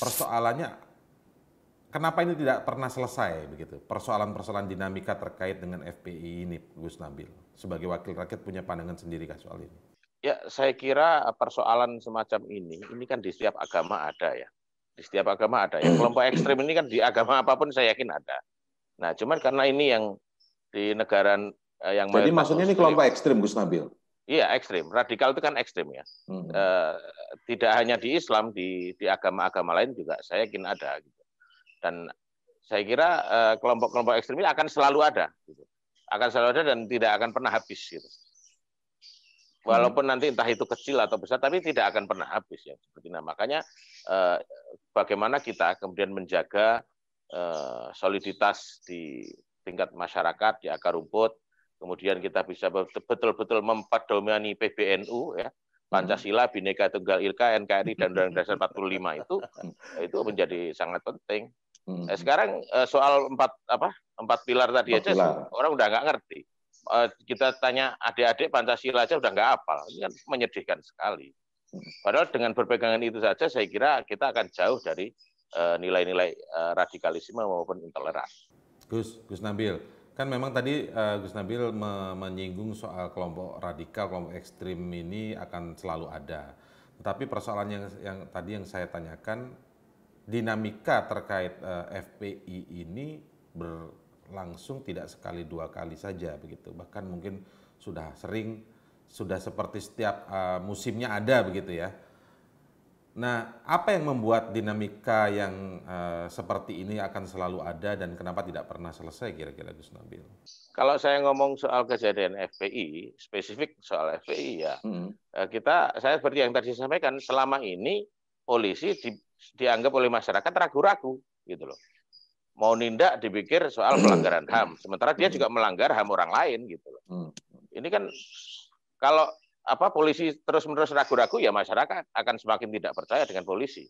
persoalannya kenapa ini tidak pernah selesai begitu? Persoalan-persoalan dinamika terkait dengan FPI ini Gus Nabil sebagai wakil rakyat punya pandangan sendiri kah soal ini? Ya, saya kira persoalan semacam ini ini kan di setiap agama ada ya. Di setiap agama ada ya. Kelompok ekstrem ini kan di agama apapun saya yakin ada. Nah, cuman karena ini yang di negara eh, yang Jadi maksudnya ini kelompok ekstrem Gus Nabil? Iya ekstrim. Radikal itu kan ekstrim ya. Hmm. E, tidak hanya di Islam, di di agama-agama lain juga saya yakin ada. Gitu. Dan saya kira eh, kelompok-kelompok ekstrim ini akan selalu ada. Gitu. Akan selalu ada dan tidak akan pernah habis. Gitu. Walaupun nanti entah itu kecil atau besar, tapi tidak akan pernah habis ya seperti nah makanya eh, bagaimana kita kemudian menjaga eh, soliditas di tingkat masyarakat di akar rumput, Kemudian kita bisa betul-betul mempedomani PBNU ya, hmm. Pancasila, Bhinneka Tunggal Ika, NKRI dan Undang-Undang Dasar 45 itu hmm. itu menjadi sangat penting. Nah, sekarang eh, soal empat apa empat pilar tadi empat aja pilar. orang udah nggak ngerti. Eh, kita tanya adik-adik Pancasila aja udah nggak hafal. Ini kan menyedihkan sekali. Padahal dengan berpegangan itu saja saya kira kita akan jauh dari nilai-nilai radikalisme maupun intoleransi. Gus, Gus Nabil, Kan memang tadi uh, Gus Nabil me menyinggung soal kelompok radikal, kelompok ekstrim ini akan selalu ada. Tetapi persoalan yang, yang tadi yang saya tanyakan, dinamika terkait uh, eh, FPI ini berlangsung tidak sekali dua kali saja begitu. Bahkan mungkin sudah sering, sudah seperti setiap uh, musimnya ada begitu ya Nah, apa yang membuat dinamika yang uh, seperti ini akan selalu ada dan kenapa tidak pernah selesai kira-kira Gus Nabil? Kalau saya ngomong soal kejadian FPI, spesifik soal FPI ya, hmm. Eh, kita saya seperti yang tadi saya sampaikan, selama ini polisi di, dianggap oleh masyarakat ragu-ragu gitu loh. Mau nindak dipikir soal pelanggaran HAM, sementara dia juga melanggar HAM orang lain gitu loh. Hmm. Ini kan kalau apa polisi terus-menerus ragu-ragu ya masyarakat akan semakin tidak percaya dengan polisi.